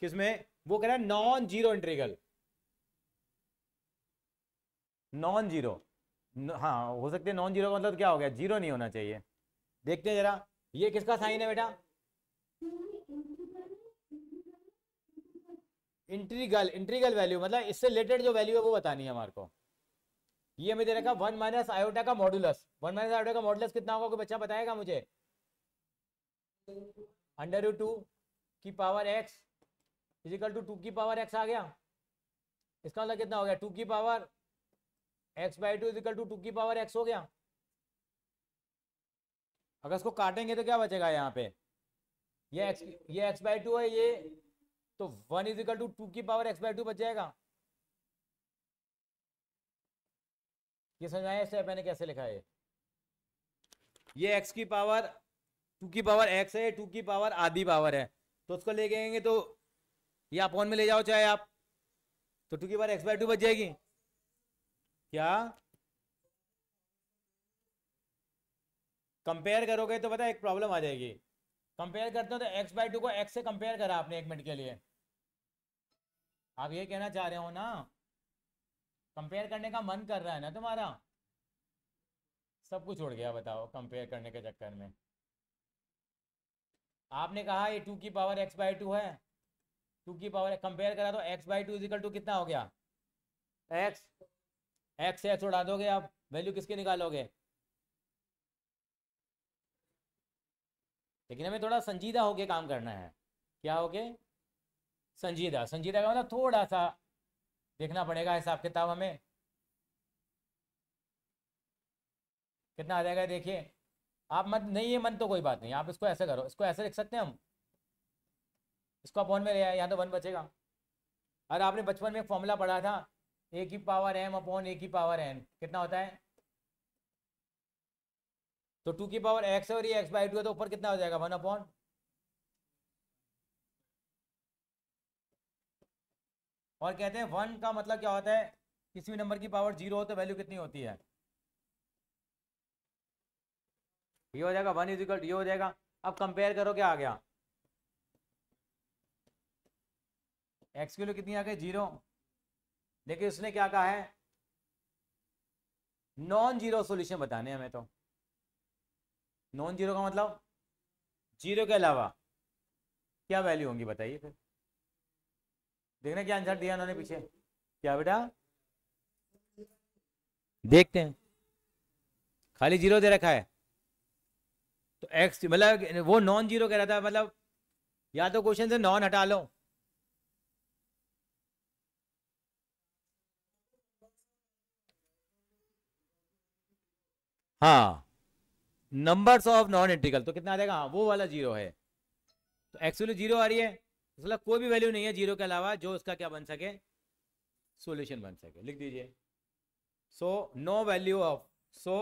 किसमें वो कह रहा है non zero integral non zero हाँ हो सकते हैं नॉन जीरो का मतलब क्या हो गया जीरो नहीं होना चाहिए देखते हैं जरा ये किसका साइन है बेटा इंट्रीगल इंट्रीगल वैल्यू मतलब इससे रिलेटेड जो वैल्यू है वो बतानी है हमारे को ये हमें दे रखा वन माइनस आयोटा का मॉडुलस वन माइनस आयोटा का मॉडुलस कितना होगा कोई बच्चा बताएगा मुझे अंडर रूट टू की power x equal to two की पावर एक्स आ गया इसका मतलब कितना हो गया टू की power x by two equal to two की पावर एक्स हो गया अगर इसको काटेंगे तो क्या बचेगा यहाँ पे ये एक्स ये एक्स बाई टू है ये तो वन इजिकल टू टू की पावर एक्स बाई टू बच जाएगा ये समझ आया स्टेप मैंने कैसे लिखा है ये एक्स की पावर टू की पावर एक्स है टू की पावर आधी पावर है तो उसको ले गएंगे तो ये अपॉन में ले जाओ चाहे आप तो टू की पावर एक्स बाई टू बच जाएगी क्या कंपेयर करोगे तो पता एक प्रॉब्लम आ जाएगी कंपेयर करते हो तो एक्स बाई टू को एक्स से कंपेयर करा आपने एक मिनट के लिए आप ये कहना चाह रहे हो ना कंपेयर करने का मन कर रहा है ना तुम्हारा सब कुछ छोड़ गया बताओ कंपेयर करने के चक्कर में आपने कहा ये टू की पावर एक्स बाई टू है टू की पावर कंपेयर करा तो x by two equal to कितना हो गया एक्स एक्स एक्स उड़ा दोगे आप वैल्यू किसके निकालोगे लेकिन हमें थोड़ा संजीदा होके काम करना है क्या होके संजीदा संजीदा का मतलब थोड़ा सा देखना पड़ेगा हिसाब किताब हमें कितना आ जाएगा देखिए आप मत नहीं ये मन तो कोई बात नहीं आप इसको ऐसे करो इसको ऐसे लिख सकते हैं हम इसको आप वन में ले आए यहाँ तो वन बचेगा अरे आपने बचपन में एक फॉर्मूला पढ़ा था ए की पावर एम अपॉन ए की पावर एन कितना होता है तो टू की पावर एक्स और ये एक्स बाई टू है तो ऊपर कितना हो जाएगा वन अपॉन और कहते हैं वन का मतलब क्या होता है किसी भी नंबर की पावर जीरो हो तो वैल्यू कितनी होती है ये हो जाएगा वन इजिकल ये हो जाएगा अब कंपेयर करो क्या आ गया एक्स की वैल्यू कितनी आ गई जीरो देखिए उसने क्या कहा है नॉन जीरो सोल्यूशन बताने हमें तो नॉन जीरो का मतलब जीरो के अलावा क्या वैल्यू होंगी बताइए फिर देखना क्या आंसर दिया उन्होंने पीछे क्या बेटा देखते हैं खाली जीरो दे रखा है तो एक्स मतलब वो नॉन जीरो कह रहा था मतलब या तो क्वेश्चन से नॉन हटा लो हाँ नंबर्स ऑफ नॉन इंटीग्रल तो कितना आ जाएगा हाँ वो वाला जीरो है तो एक्चुअली जीरो आ रही है मतलब कोई भी वैल्यू नहीं है जीरो के अलावा जो उसका क्या बन सके सोल्यूशन बन सके लिख दीजिए so no value of so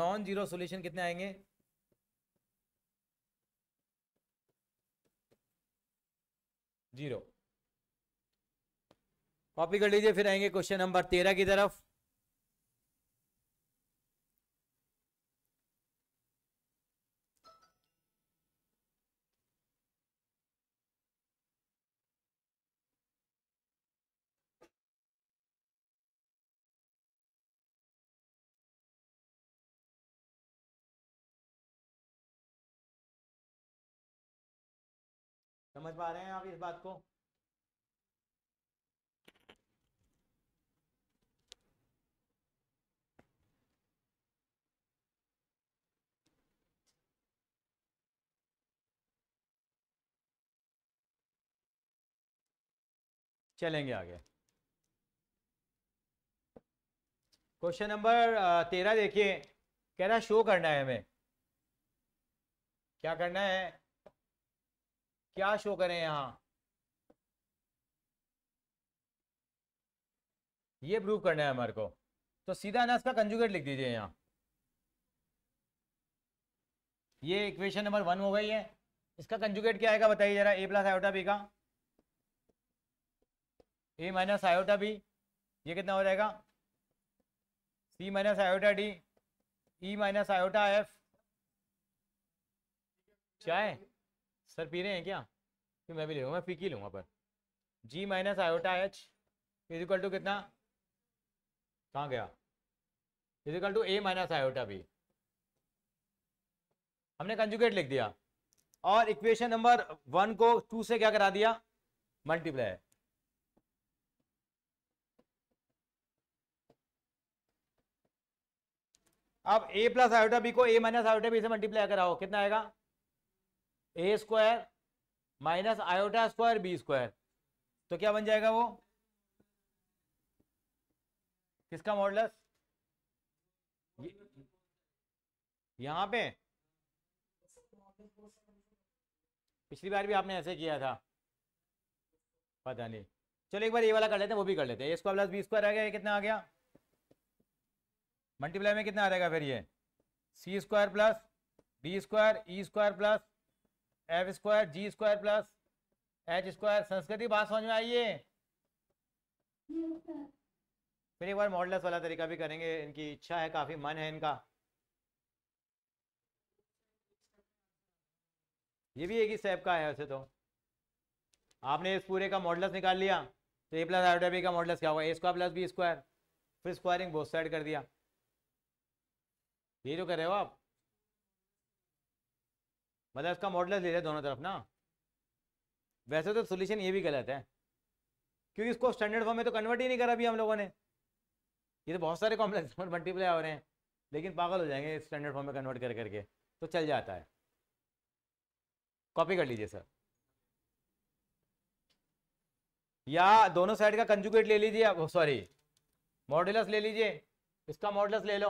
non zero solution कितने आएंगे जीरो कॉपी कर लीजिए फिर आएंगे क्वेश्चन नंबर तेरह की तरफ समझ पा रहे हैं आप इस बात को चलेंगे आगे क्वेश्चन नंबर तेरह देखिए कह रहा शो करना है हमें क्या करना है क्या शो करें यहां ये प्रूव करना है हमारे को तो सीधा ना इसका कंजुगेट लिख दीजिए यहाँ ये इक्वेशन नंबर वन हो गई है इसका कंजुगेट क्या आएगा बताइए जरा ए प्लस आयोटा बी का ए माइनस आयोटा बी ये कितना हो जाएगा C minus iota D E minus iota F क्या है सर पी रहे हैं क्या फिर मैं भी ले लूँगा मैं फीकी लूँगा पर G minus iota H is equal to कितना कहाँ गया is equal to A minus iota B हमने कंजुगेट लिख दिया और इक्वेशन नंबर वन को टू से क्या करा दिया मल्टीप्लाई अब a प्लस आयोटा बी को a माइनस आयोटा बी से मल्टीप्लाई कराओ कितना आएगा A square minus iota square B square तो क्या बन जाएगा वो किसका मॉडलस यहां पे पिछली बार भी आपने ऐसे किया था पता नहीं चलो एक बार ये वाला कर लेते हैं वो भी कर लेते हैं A square plus B square आ गया ये कितना आ गया मल्टीप्लाई में कितना आ जाएगा फिर ये C square plus D square E square plus F square G square plus H square संस्कृति बात समझ में आई है फिर एक बार मॉडलस वाला तरीका भी करेंगे इनकी इच्छा है काफ़ी मन है इनका ये भी एक ही स्टेप का है वैसे तो आपने इस पूरे का मॉडलस निकाल लिया तो ए प्लस आर बी का मॉडलस क्या हुआ A square plus B square फिर स्क्वायरिंग बोथ साइड कर दिया ये जो कर रहे हो आप मतलब इसका मॉडल ले लिया दोनों तरफ ना वैसे तो सोल्यूशन ये भी गलत है क्योंकि इसको स्टैंडर्ड फॉर्म में तो कन्वर्ट ही नहीं करा अभी हम लोगों ने ये तो बहुत सारे कॉम्प्लेक्स नंबर मल्टीप्लाई हो रहे हैं लेकिन पागल हो जाएंगे स्टैंडर्ड फॉर्म में कन्वर्ट कर करके तो चल जाता है कॉपी कर लीजिए सर या दोनों साइड का कंजुकेट ले लीजिए आप सॉरी oh, मॉडलस ले लीजिए इसका मॉडल्स ले लो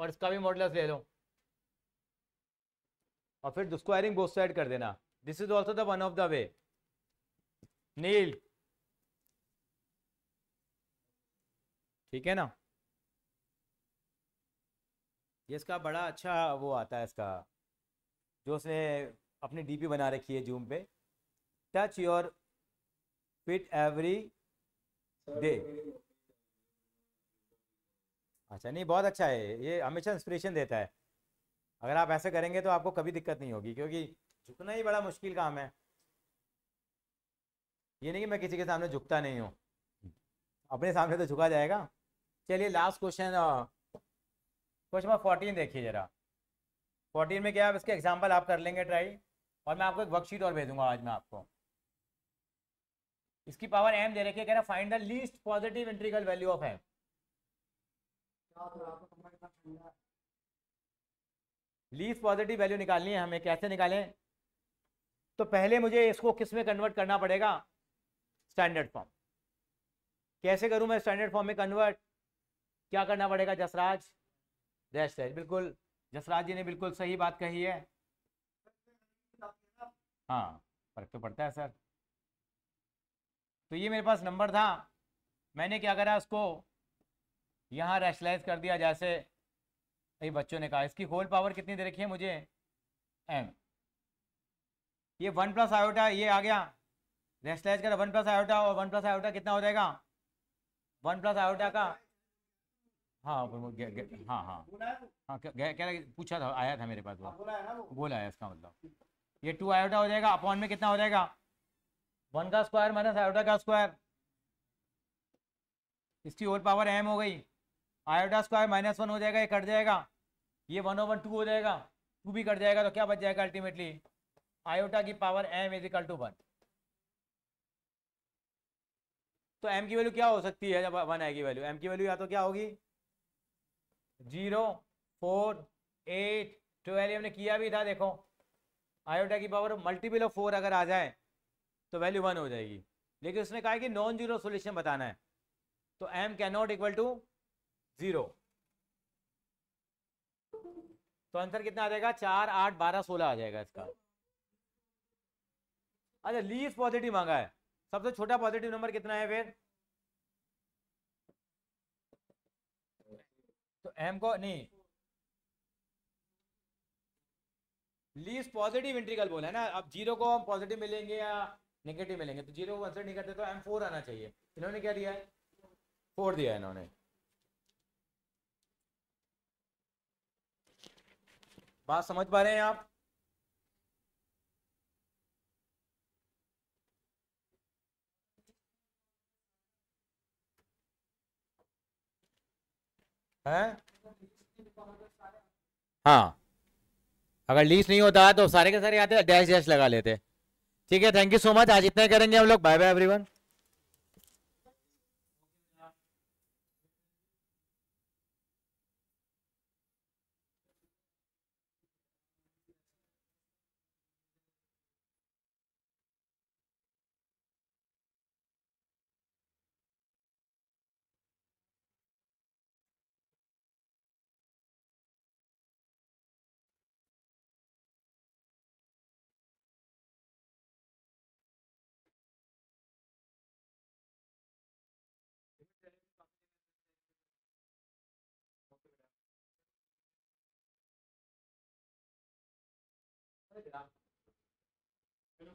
और इसका भी मॉडलस ले लो और फिर स्क्वायरिंग बोथ साइड कर देना this is also the one of the way Neel ठीक है ना ये इसका बड़ा अच्छा वो आता है इसका जो उसने अपनी डीपी बना रखी है जूम पे touch your feet every day अच्छा नहीं बहुत अच्छा है ये हमेशा इंस्पिरेशन देता है अगर आप ऐसे करेंगे तो आपको कभी दिक्कत नहीं होगी क्योंकि झुकना ही बड़ा मुश्किल काम है ये नहीं कि मैं किसी के सामने झुकता नहीं हूँ अपने सामने तो झुका जाएगा चलिए last question question number fourteen देखिए जरा फोर्टीन में क्या आप इसके एग्जाम्पल आप कर लेंगे ट्राई और मैं आपको एक वर्कशीट और भेजूंगा आज मैं आपको इसकी पावर एम दे रखी है कह रहा find the least positive integral value of M least positive value निकालनी है हमें कैसे निकालें तो पहले मुझे इसको किस में कन्वर्ट करना पड़ेगा स्टैंडर्ड फॉर्म कैसे करूं मैं स्टैंडर्ड फॉर्म में कन्वर्ट क्या करना पड़ेगा जसराज डैश डैश बिल्कुल जसराज जी ने बिल्कुल सही बात कही है हाँ फर्क तो पड़ता है सर तो ये मेरे पास नंबर था मैंने क्या करा इसको यहाँ रैशलाइज कर दिया जैसे ये बच्चों ने कहा इसकी होल पावर कितनी दे रखी है मुझे एम ये वन प्लस आयोटा ये आ गया रेस्टलाइज कर वन प्लस आयोटा और वन प्लस आयोटा कितना हो जाएगा वन प्लस आयोटा का हाँ गे, गे, हाँ हाँ हाँ क्या पूछा था आया था मेरे पास वो बोला है इसका मतलब ये टू आयोटा हो जाएगा अपॉन में कितना हो जाएगा वन का स्क्वायर माइनस आयोटा का स्क्वायर इसकी होल पावर एम हो गई आयोडा स्क्वायर माइनस वन हो जाएगा ये कट जाएगा ये वन ओवर टू हो जाएगा टू भी कट जाएगा तो क्या बच जाएगा अल्टीमेटली आयोटा की power M is equal to one तो एम की वैल्यू क्या हो सकती है जब वन आएगी वैल्यू एम की वैल्यू या तो क्या होगी जीरो फोर एट ट्वेल्व हमने किया भी था देखो आयोटा की पावर मल्टीपल ऑफ फोर अगर आ जाए तो वैल्यू वन हो जाएगी लेकिन उसने कहा कि नॉन जीरो सोल्यूशन बताना है तो M cannot equal to zero तो आंसर कितना आ जाएगा चार आठ बारह सोलह आ जाएगा इसका अच्छा लीज पॉजिटिव मांगा है सबसे छोटा पॉजिटिव नंबर कितना है फिर तो एम को नहीं लीज पॉजिटिव इंट्रीगल बोला है ना अब जीरो को हम पॉजिटिव मिलेंगे या नेगेटिव मिलेंगे तो जीरो को आंसर नहीं करते तो एम फोर आना चाहिए इन्होंने क्या दिया है फोर दिया है इन्होंने बात समझ पा रहे हैं आप है हाँ अगर लीज नहीं होता तो सारे के सारे आते डैश डैश लगा लेते ठीक है थैंक यू सो मच आज इतना करेंगे हम लोग बाय बाय एवरीवन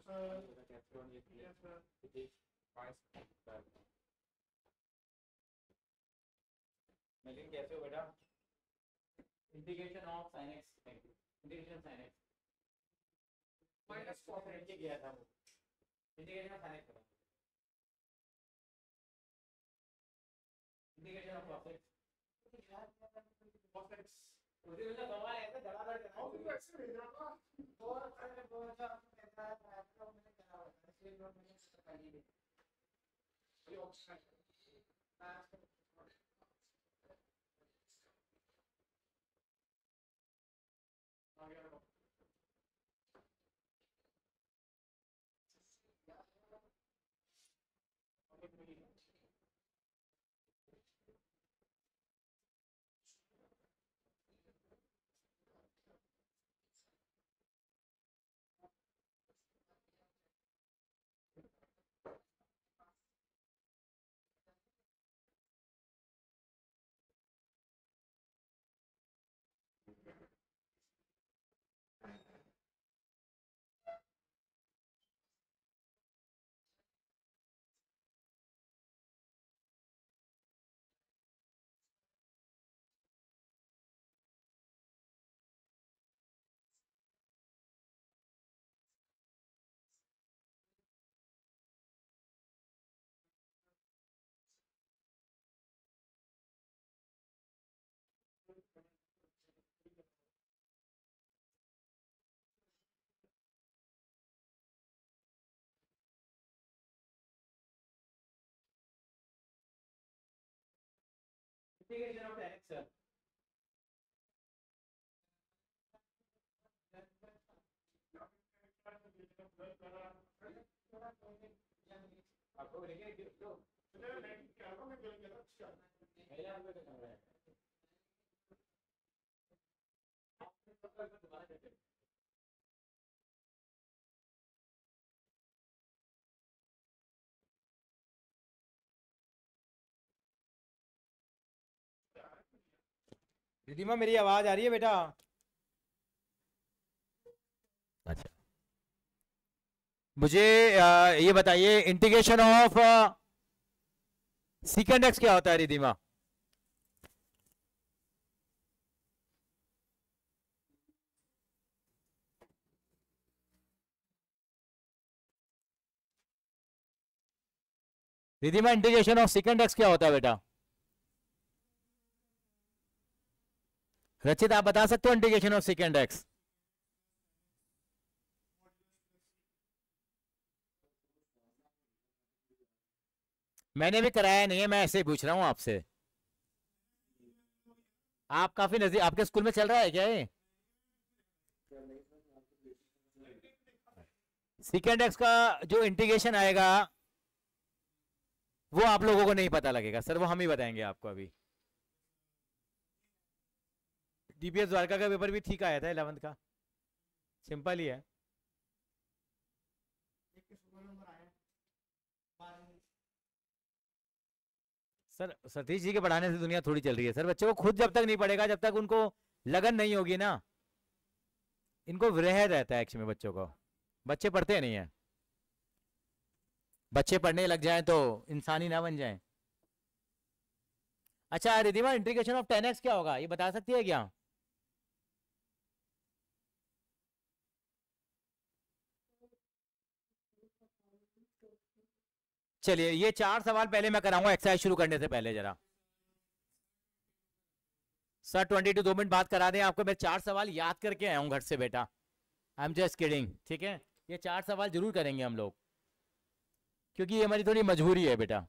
मिलिंग कैसे हो बेटा integration of sin x integration sin x minus cos x के गया था वो integration of sin x integration of cos x cos x मुझे मतलब सवाल ऐसा धड़ाधड़ करना है और एक्चुअली मेरा तो और अच्छा Thank you. integration of x sir आपको लेके दो चलो लाइट क्या होगा मैं बोल के रहा हूं पहले आपको क्या कर रहा है दोबारा करते हैं रिधिमा मेरी आवाज आ रही है बेटा अच्छा मुझे ये बताइए इंटीग्रेशन ऑफ सिकेंड एक्स क्या होता है Ridhima Ridhima integration of second x क्या होता है बेटा रचित आप बता सकते हो इंटीग्रेशन ऑफ सिकेंड एक्स मैंने भी कराया नहीं है मैं ऐसे ही पूछ रहा हूं आपसे आप काफी नजदीक आपके स्कूल में चल रहा है क्या ये सिकेंड एक्स का जो इंटीग्रेशन आएगा वो आप लोगों को नहीं पता लगेगा सर वो हम ही बताएंगे आपको अभी डीपीएस द्वारका का पेपर भी ठीक आया था इलेवंथ का सिंपल ही है सर सतीश जी के पढ़ाने से दुनिया थोड़ी चल रही है सर बच्चे को खुद जब तक नहीं पढ़ेगा जब तक उनको लगन नहीं होगी ना इनको विरह रहता है एक्चुअली बच्चों को बच्चे पढ़ते नहीं है बच्चे पढ़ने लग जाए तो इंसानी ना बन जाए अच्छा Ridhima integration of tan x क्या होगा ये बता सकती है क्या चलिए ये चार सवाल पहले मैं कराऊंगा एक्सरसाइज शुरू करने से पहले जरा सर ट्वेंटी टू दो मिनट बात करा दें आपको मैं चार सवाल याद करके आया हूँ घर से बेटा आई एम जस्ट किडिंग ठीक है ये चार सवाल जरूर करेंगे हम लोग क्योंकि ये हमारी थोड़ी मजबूरी है बेटा